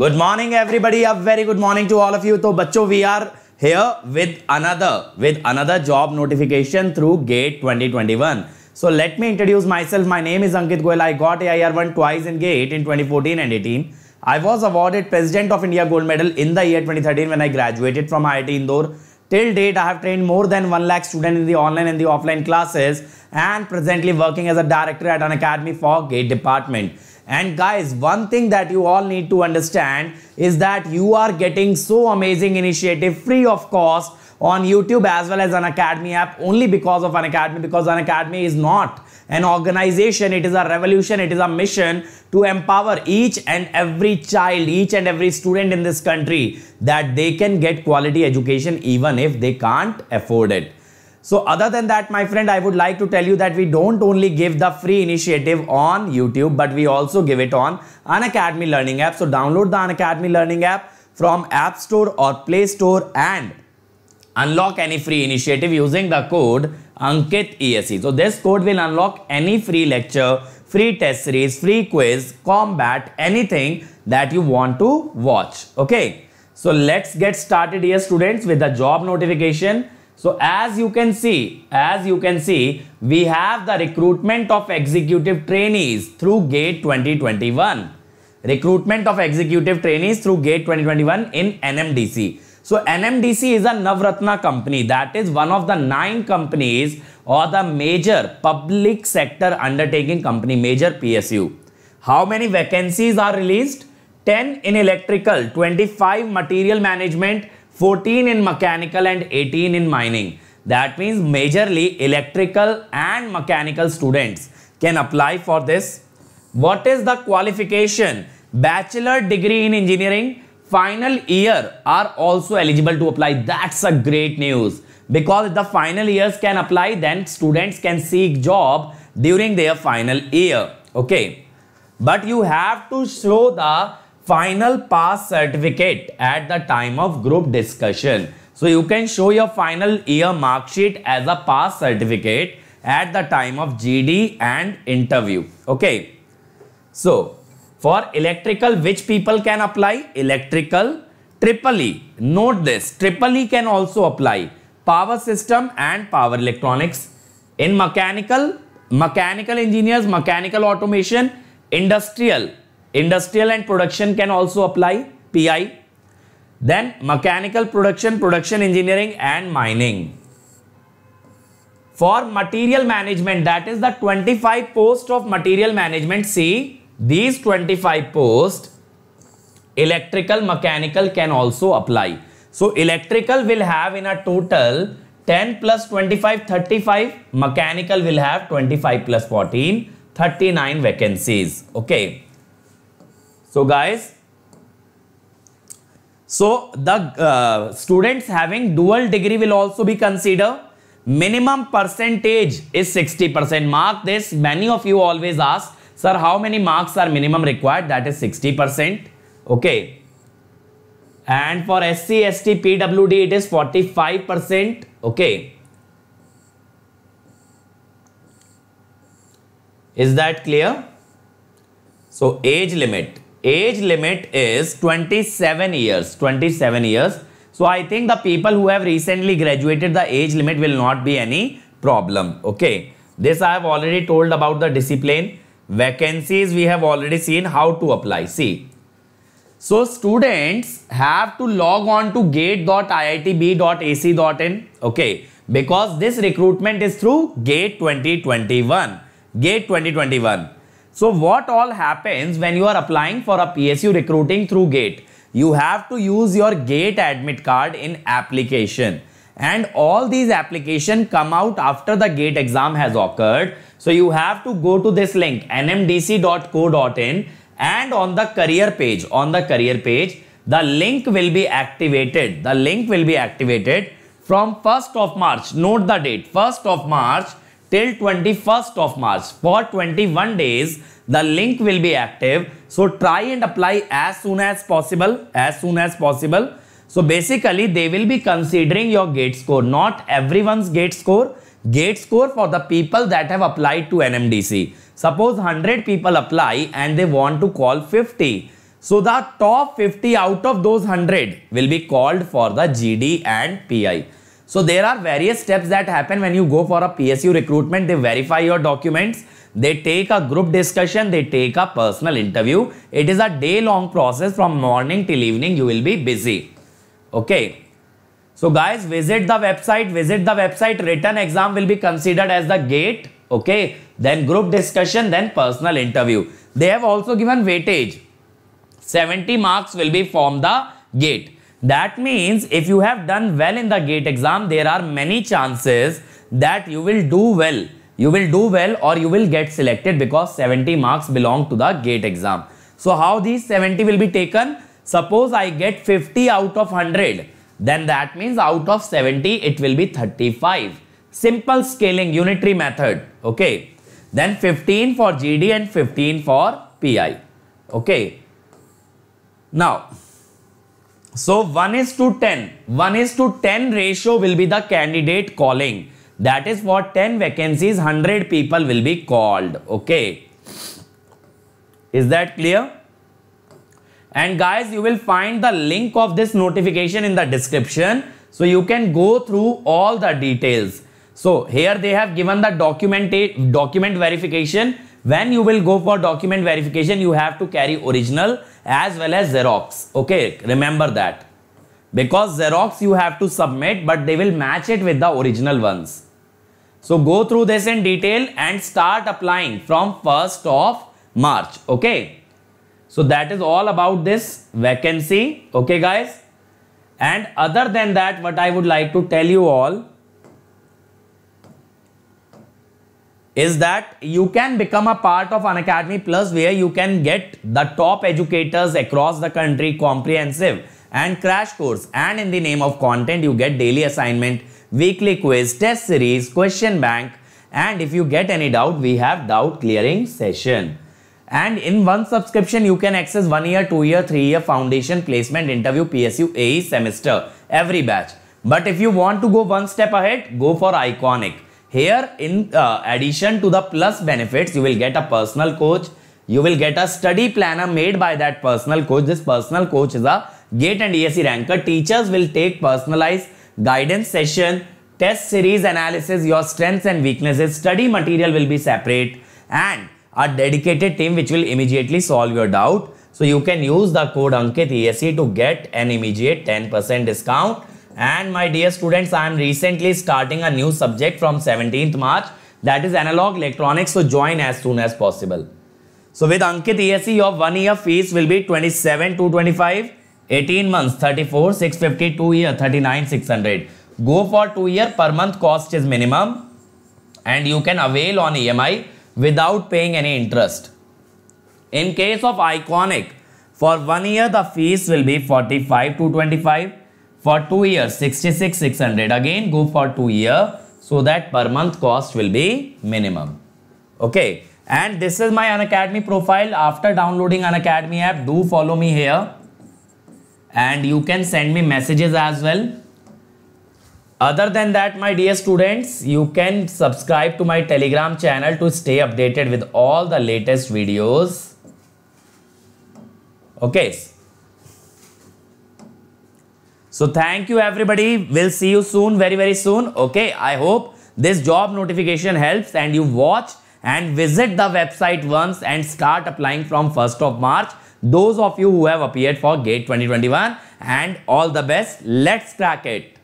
Good morning, everybody. A very good morning to all of you. So, bacho, we are here with another with another job notification through Gate 2021. So let me introduce myself. My name is Ankit Goel. I got AIR1 twice in GATE in 2014 and 18. I was awarded President of India Gold Medal in the year 2013 when I graduated from IIT Indore. Till date, I have trained more than 1 lakh student in the online and the offline classes and presently working as a director at an academy for GATE department. And guys, one thing that you all need to understand is that you are getting so amazing initiative free of cost on YouTube as well as an Academy app only because of an Academy because an Academy is not an organization it is a revolution it is a mission to empower each and every child each and every student in this country that they can get quality education even if they can't afford it so other than that, my friend, I would like to tell you that we don't only give the free initiative on YouTube, but we also give it on Unacademy Learning app. So download the Unacademy Learning app from App Store or Play Store and unlock any free initiative using the code Ankit ESE. So this code will unlock any free lecture, free test series, free quiz, combat, anything that you want to watch. Okay. So let's get started here students with the job notification so as you can see, as you can see, we have the recruitment of executive trainees through GATE 2021. Recruitment of executive trainees through GATE 2021 in NMDC. So NMDC is a Navratna company that is one of the nine companies or the major public sector undertaking company, major PSU. How many vacancies are released? 10 in electrical, 25 material management, 14 in mechanical and 18 in mining. That means majorly electrical and mechanical students can apply for this. What is the qualification? Bachelor degree in engineering, final year are also eligible to apply. That's a great news because the final years can apply then students can seek job during their final year. Okay. But you have to show the final pass certificate at the time of group discussion. So you can show your final year mark sheet as a pass certificate at the time of GD and interview. Okay. So for electrical, which people can apply? Electrical, triple E. Note this, triple E can also apply power system and power electronics. In mechanical, mechanical engineers, mechanical automation, industrial, Industrial and production can also apply PI. Then mechanical production, production engineering and mining. For material management that is the 25 post of material management see these 25 post electrical mechanical can also apply. So electrical will have in a total 10 plus 25 35 mechanical will have 25 plus 14 39 vacancies okay so guys, so the uh, students having dual degree will also be considered. Minimum percentage is 60%. Mark this. Many of you always ask, sir, how many marks are minimum required? That is 60%. Okay. And for SC, ST, PWD, it is 45%. Okay. Is that clear? So age limit age limit is 27 years 27 years so i think the people who have recently graduated the age limit will not be any problem okay this i have already told about the discipline vacancies we have already seen how to apply see so students have to log on to gate.iitb.ac.in okay because this recruitment is through gate 2021 gate 2021 so what all happens when you are applying for a PSU recruiting through GATE? You have to use your GATE admit card in application. And all these application come out after the GATE exam has occurred. So you have to go to this link nmdc.co.in and on the career page, on the career page, the link will be activated. The link will be activated from 1st of March. Note the date, 1st of March till 21st of March. For 21 days, the link will be active. So try and apply as soon as possible, as soon as possible. So basically, they will be considering your gate score, not everyone's gate score. Gate score for the people that have applied to NMDC. Suppose 100 people apply and they want to call 50. So the top 50 out of those 100 will be called for the GD and PI. So there are various steps that happen when you go for a PSU recruitment. They verify your documents. They take a group discussion. They take a personal interview. It is a day long process from morning till evening. You will be busy. Okay. So guys, visit the website. Visit the website. Written exam will be considered as the gate. Okay. Then group discussion. Then personal interview. They have also given weightage. 70 marks will be from the gate. That means if you have done well in the gate exam, there are many chances that you will do well. You will do well or you will get selected because 70 marks belong to the gate exam. So how these 70 will be taken? Suppose I get 50 out of 100, then that means out of 70, it will be 35. Simple scaling unitary method. Okay. Then 15 for GD and 15 for PI. Okay. Now, so 1 is to 10. 1 is to 10 ratio will be the candidate calling. That is for 10 vacancies, 100 people will be called. Okay. Is that clear? And guys, you will find the link of this notification in the description. So you can go through all the details. So here they have given the document, document verification. When you will go for document verification, you have to carry original as well as Xerox. Okay, remember that. Because Xerox you have to submit but they will match it with the original ones. So go through this in detail and start applying from 1st of March. Okay. So that is all about this vacancy. Okay guys. And other than that what I would like to tell you all is that you can become a part of an academy plus where you can get the top educators across the country comprehensive and crash course and in the name of content you get daily assignment weekly quiz test series question bank and if you get any doubt we have doubt clearing session and in one subscription you can access one year two year three year foundation placement interview psu ae semester every batch but if you want to go one step ahead go for iconic here in uh, addition to the plus benefits, you will get a personal coach. You will get a study planner made by that personal coach. This personal coach is a GATE and ESE ranker. Teachers will take personalized guidance session, test series analysis, your strengths and weaknesses. Study material will be separate and a dedicated team which will immediately solve your doubt. So you can use the code Ankit ESE to get an immediate 10% discount and my dear students, I am recently starting a new subject from 17th March. That is analog electronics. So join as soon as possible. So with Ankit ESE, your one year fees will be 27 to 25, 18 months 34 650, 2 year 39 600. Go for 2 year per month cost is minimum and you can avail on EMI without paying any interest. In case of Iconic, for 1 year the fees will be 45 to 25, for 2 years 66600 again go for 2 year so that per month cost will be minimum okay and this is my unacademy profile after downloading unacademy app do follow me here and you can send me messages as well other than that my dear students you can subscribe to my telegram channel to stay updated with all the latest videos okay so thank you everybody. We'll see you soon, very, very soon. Okay, I hope this job notification helps and you watch and visit the website once and start applying from 1st of March. Those of you who have appeared for GATE 2021 and all the best. Let's crack it.